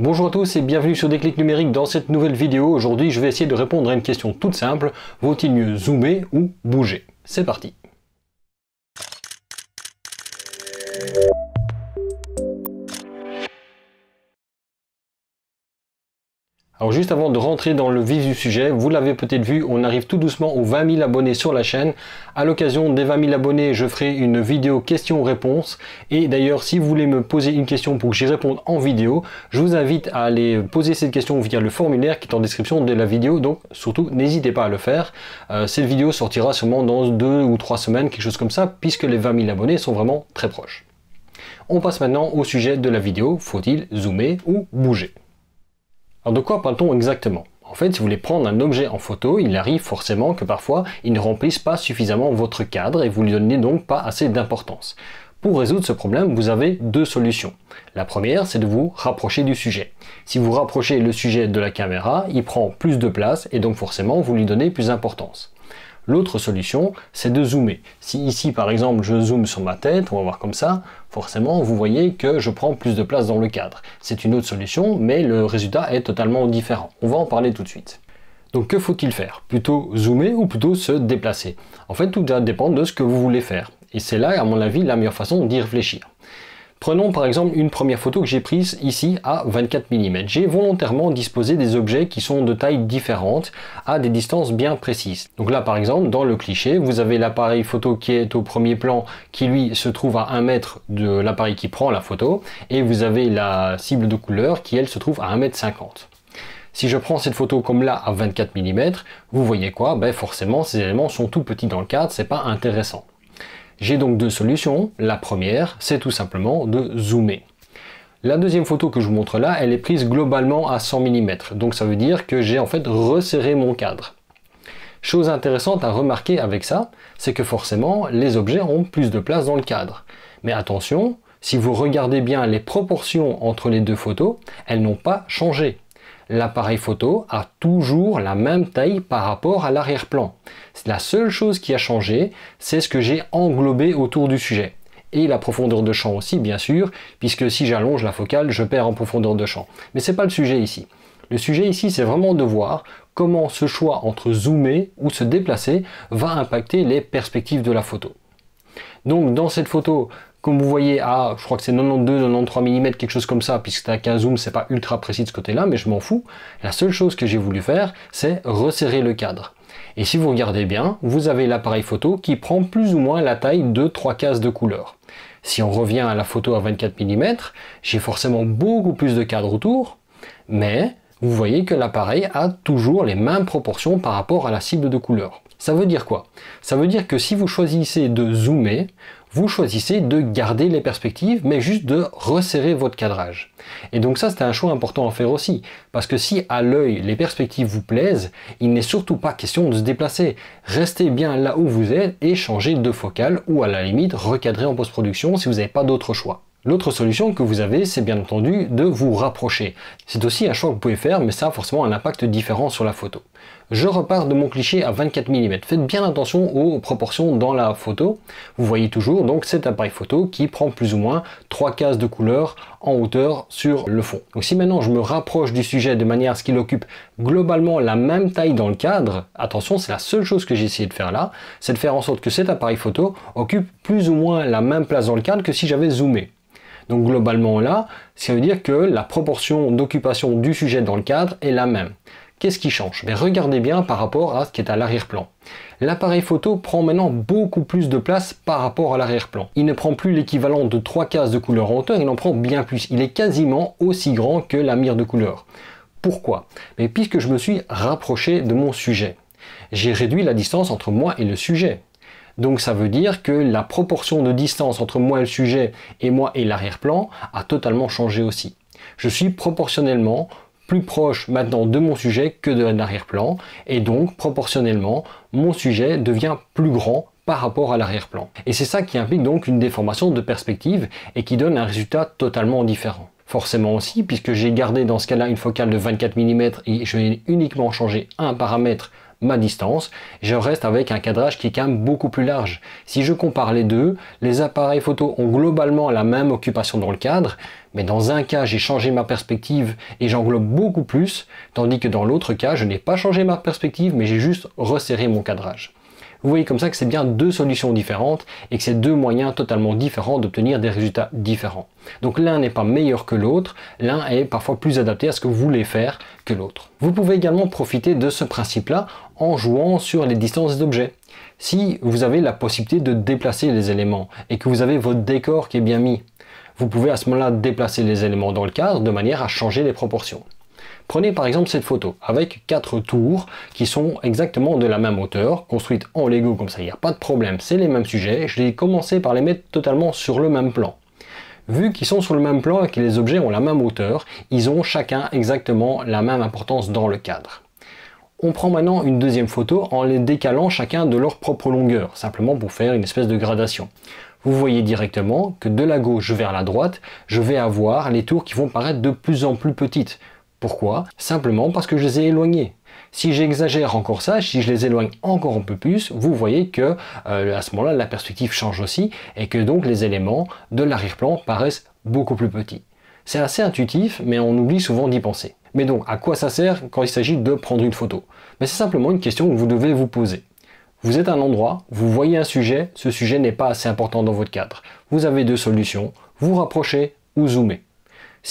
Bonjour à tous et bienvenue sur Déclic Numérique dans cette nouvelle vidéo. Aujourd'hui, je vais essayer de répondre à une question toute simple. Vaut-il mieux zoomer ou bouger C'est parti Alors juste avant de rentrer dans le vif du sujet, vous l'avez peut-être vu, on arrive tout doucement aux 20 000 abonnés sur la chaîne. À l'occasion des 20 000 abonnés, je ferai une vidéo question réponses Et d'ailleurs, si vous voulez me poser une question pour que j'y réponde en vidéo, je vous invite à aller poser cette question via le formulaire qui est en description de la vidéo. Donc surtout, n'hésitez pas à le faire. Euh, cette vidéo sortira sûrement dans deux ou trois semaines, quelque chose comme ça, puisque les 20 000 abonnés sont vraiment très proches. On passe maintenant au sujet de la vidéo. Faut-il zoomer ou bouger alors de quoi parle-t-on exactement En fait, si vous voulez prendre un objet en photo, il arrive forcément que parfois il ne remplisse pas suffisamment votre cadre et vous ne lui donnez donc pas assez d'importance. Pour résoudre ce problème, vous avez deux solutions. La première, c'est de vous rapprocher du sujet. Si vous rapprochez le sujet de la caméra, il prend plus de place et donc forcément vous lui donnez plus d'importance. L'autre solution, c'est de zoomer. Si ici, par exemple, je zoome sur ma tête, on va voir comme ça, forcément, vous voyez que je prends plus de place dans le cadre. C'est une autre solution, mais le résultat est totalement différent. On va en parler tout de suite. Donc que faut-il faire Plutôt zoomer ou plutôt se déplacer En fait, tout dépend de ce que vous voulez faire. Et c'est là, à mon avis, la meilleure façon d'y réfléchir. Prenons par exemple une première photo que j'ai prise ici à 24 mm. J'ai volontairement disposé des objets qui sont de tailles différentes à des distances bien précises. Donc là par exemple dans le cliché vous avez l'appareil photo qui est au premier plan qui lui se trouve à 1 mètre de l'appareil qui prend la photo et vous avez la cible de couleur qui elle se trouve à 1 mètre 50. Si je prends cette photo comme là à 24 mm, vous voyez quoi Ben forcément ces éléments sont tout petits dans le cadre, c'est pas intéressant. J'ai donc deux solutions. La première, c'est tout simplement de zoomer. La deuxième photo que je vous montre là, elle est prise globalement à 100 mm. Donc ça veut dire que j'ai en fait resserré mon cadre. Chose intéressante à remarquer avec ça, c'est que forcément, les objets ont plus de place dans le cadre. Mais attention, si vous regardez bien les proportions entre les deux photos, elles n'ont pas changé l'appareil photo a toujours la même taille par rapport à l'arrière-plan. La seule chose qui a changé, c'est ce que j'ai englobé autour du sujet. Et la profondeur de champ aussi, bien sûr, puisque si j'allonge la focale, je perds en profondeur de champ. Mais ce n'est pas le sujet ici. Le sujet ici, c'est vraiment de voir comment ce choix entre zoomer ou se déplacer va impacter les perspectives de la photo. Donc dans cette photo, comme vous voyez, à, ah, je crois que c'est 92, 93 mm, quelque chose comme ça, puisque avec un zoom, c'est pas ultra précis de ce côté-là, mais je m'en fous. La seule chose que j'ai voulu faire, c'est resserrer le cadre. Et si vous regardez bien, vous avez l'appareil photo qui prend plus ou moins la taille de trois cases de couleur. Si on revient à la photo à 24 mm, j'ai forcément beaucoup plus de cadre autour, mais vous voyez que l'appareil a toujours les mêmes proportions par rapport à la cible de couleur. Ça veut dire quoi Ça veut dire que si vous choisissez de zoomer, vous choisissez de garder les perspectives, mais juste de resserrer votre cadrage. Et donc ça, c'est un choix important à faire aussi, parce que si à l'œil, les perspectives vous plaisent, il n'est surtout pas question de se déplacer. Restez bien là où vous êtes et changez de focale, ou à la limite, recadrez en post-production si vous n'avez pas d'autre choix. L'autre solution que vous avez, c'est bien entendu de vous rapprocher. C'est aussi un choix que vous pouvez faire, mais ça a forcément un impact différent sur la photo. Je repars de mon cliché à 24 mm. Faites bien attention aux proportions dans la photo. Vous voyez toujours donc cet appareil photo qui prend plus ou moins trois cases de couleur en hauteur sur le fond. Donc si maintenant je me rapproche du sujet de manière à ce qu'il occupe globalement la même taille dans le cadre, attention c'est la seule chose que j'ai essayé de faire là, c'est de faire en sorte que cet appareil photo occupe plus ou moins la même place dans le cadre que si j'avais zoomé. Donc globalement là, ça veut dire que la proportion d'occupation du sujet dans le cadre est la même. Qu'est-ce qui change Mais ben, Regardez bien par rapport à ce qui est à l'arrière-plan. L'appareil photo prend maintenant beaucoup plus de place par rapport à l'arrière-plan. Il ne prend plus l'équivalent de 3 cases de couleur en hauteur, il en prend bien plus. Il est quasiment aussi grand que la mire de couleur. Pourquoi Mais ben, puisque je me suis rapproché de mon sujet. J'ai réduit la distance entre moi et le sujet. Donc ça veut dire que la proportion de distance entre moi et le sujet et moi et l'arrière-plan a totalement changé aussi. Je suis proportionnellement plus proche maintenant de mon sujet que de l'arrière-plan et donc proportionnellement mon sujet devient plus grand par rapport à l'arrière-plan. Et c'est ça qui implique donc une déformation de perspective et qui donne un résultat totalement différent. Forcément aussi, puisque j'ai gardé dans ce cas-là une focale de 24 mm et je vais uniquement changer un paramètre ma distance, je reste avec un cadrage qui est quand même beaucoup plus large. Si je compare les deux, les appareils photo ont globalement la même occupation dans le cadre, mais dans un cas j'ai changé ma perspective et j'englobe beaucoup plus, tandis que dans l'autre cas je n'ai pas changé ma perspective mais j'ai juste resserré mon cadrage. Vous voyez comme ça que c'est bien deux solutions différentes et que c'est deux moyens totalement différents d'obtenir des résultats différents. Donc l'un n'est pas meilleur que l'autre, l'un est parfois plus adapté à ce que vous voulez faire que l'autre. Vous pouvez également profiter de ce principe-là en jouant sur les distances d'objets. Si vous avez la possibilité de déplacer les éléments et que vous avez votre décor qui est bien mis, vous pouvez à ce moment-là déplacer les éléments dans le cadre de manière à changer les proportions. Prenez par exemple cette photo avec quatre tours qui sont exactement de la même hauteur, construites en Lego comme ça, il n'y a pas de problème, c'est les mêmes sujets. Je vais commencer par les mettre totalement sur le même plan. Vu qu'ils sont sur le même plan et que les objets ont la même hauteur, ils ont chacun exactement la même importance dans le cadre. On prend maintenant une deuxième photo en les décalant chacun de leur propre longueur, simplement pour faire une espèce de gradation. Vous voyez directement que de la gauche vers la droite, je vais avoir les tours qui vont paraître de plus en plus petites. Pourquoi Simplement parce que je les ai éloignés. Si j'exagère encore ça, si je les éloigne encore un peu plus, vous voyez que euh, à ce moment-là, la perspective change aussi et que donc les éléments de l'arrière-plan paraissent beaucoup plus petits. C'est assez intuitif, mais on oublie souvent d'y penser. Mais donc, à quoi ça sert quand il s'agit de prendre une photo mais C'est simplement une question que vous devez vous poser. Vous êtes à un endroit, vous voyez un sujet, ce sujet n'est pas assez important dans votre cadre. Vous avez deux solutions, vous rapprochez ou zoomer.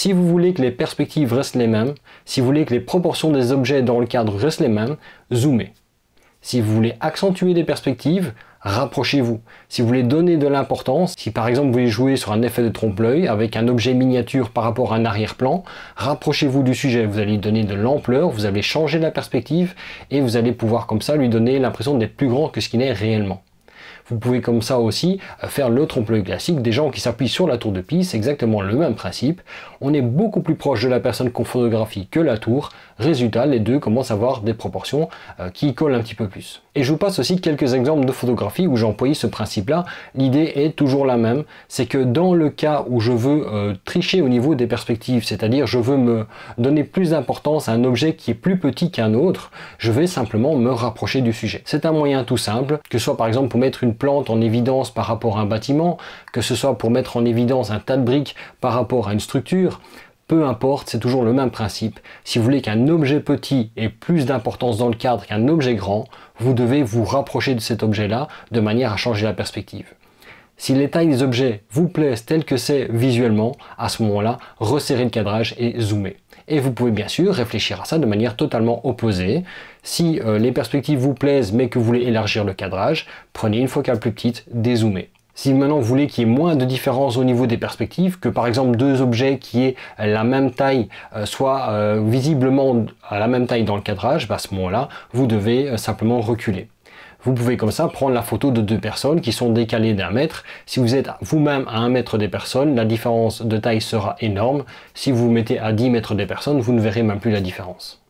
Si vous voulez que les perspectives restent les mêmes, si vous voulez que les proportions des objets dans le cadre restent les mêmes, zoomez. Si vous voulez accentuer des perspectives, rapprochez-vous. Si vous voulez donner de l'importance, si par exemple vous voulez jouer sur un effet de trompe-l'œil avec un objet miniature par rapport à un arrière-plan, rapprochez-vous du sujet. Vous allez lui donner de l'ampleur, vous allez changer la perspective et vous allez pouvoir comme ça lui donner l'impression d'être plus grand que ce qu'il est réellement. Vous pouvez comme ça aussi euh, faire le trompe-l'œil classique des gens qui s'appuient sur la tour de piste, c'est exactement le même principe. On est beaucoup plus proche de la personne qu'on photographie que la tour. Résultat, les deux commencent à avoir des proportions euh, qui collent un petit peu plus. Et je vous passe aussi quelques exemples de photographies où j'ai employé ce principe-là. L'idée est toujours la même, c'est que dans le cas où je veux euh, tricher au niveau des perspectives, c'est-à-dire je veux me donner plus d'importance à un objet qui est plus petit qu'un autre, je vais simplement me rapprocher du sujet. C'est un moyen tout simple, que ce soit par exemple pour mettre une plante en évidence par rapport à un bâtiment, que ce soit pour mettre en évidence un tas de briques par rapport à une structure, peu importe, c'est toujours le même principe. Si vous voulez qu'un objet petit ait plus d'importance dans le cadre qu'un objet grand, vous devez vous rapprocher de cet objet-là de manière à changer la perspective. Si les tailles des objets vous plaisent telles que c'est visuellement, à ce moment-là, resserrez le cadrage et zoomez. Et vous pouvez bien sûr réfléchir à ça de manière totalement opposée. Si euh, les perspectives vous plaisent mais que vous voulez élargir le cadrage, prenez une focale plus petite, dézoomez. Si maintenant vous voulez qu'il y ait moins de différence au niveau des perspectives, que par exemple deux objets qui aient la même taille euh, soient euh, visiblement à la même taille dans le cadrage, bah, à ce moment-là, vous devez euh, simplement reculer. Vous pouvez comme ça prendre la photo de deux personnes qui sont décalées d'un mètre. Si vous êtes vous-même à un mètre des personnes, la différence de taille sera énorme. Si vous vous mettez à 10 mètres des personnes, vous ne verrez même plus la différence.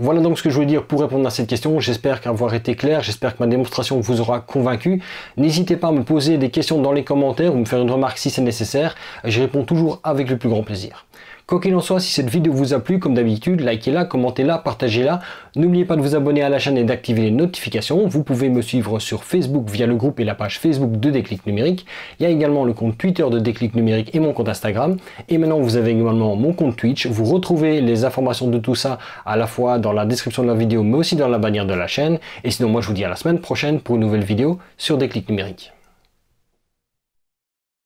Voilà donc ce que je voulais dire pour répondre à cette question. J'espère qu'avoir été clair, j'espère que ma démonstration vous aura convaincu. N'hésitez pas à me poser des questions dans les commentaires ou me faire une remarque si c'est nécessaire. J'y réponds toujours avec le plus grand plaisir. Quoi qu'il en soit, si cette vidéo vous a plu, comme d'habitude, likez-la, commentez-la, partagez-la. N'oubliez pas de vous abonner à la chaîne et d'activer les notifications. Vous pouvez me suivre sur Facebook via le groupe et la page Facebook de Déclic Numérique. Il y a également le compte Twitter de Déclic Numérique et mon compte Instagram. Et maintenant, vous avez également mon compte Twitch. Vous retrouvez les informations de tout ça à la fois dans la description de la vidéo, mais aussi dans la bannière de la chaîne. Et sinon, moi, je vous dis à la semaine prochaine pour une nouvelle vidéo sur Déclic Numérique.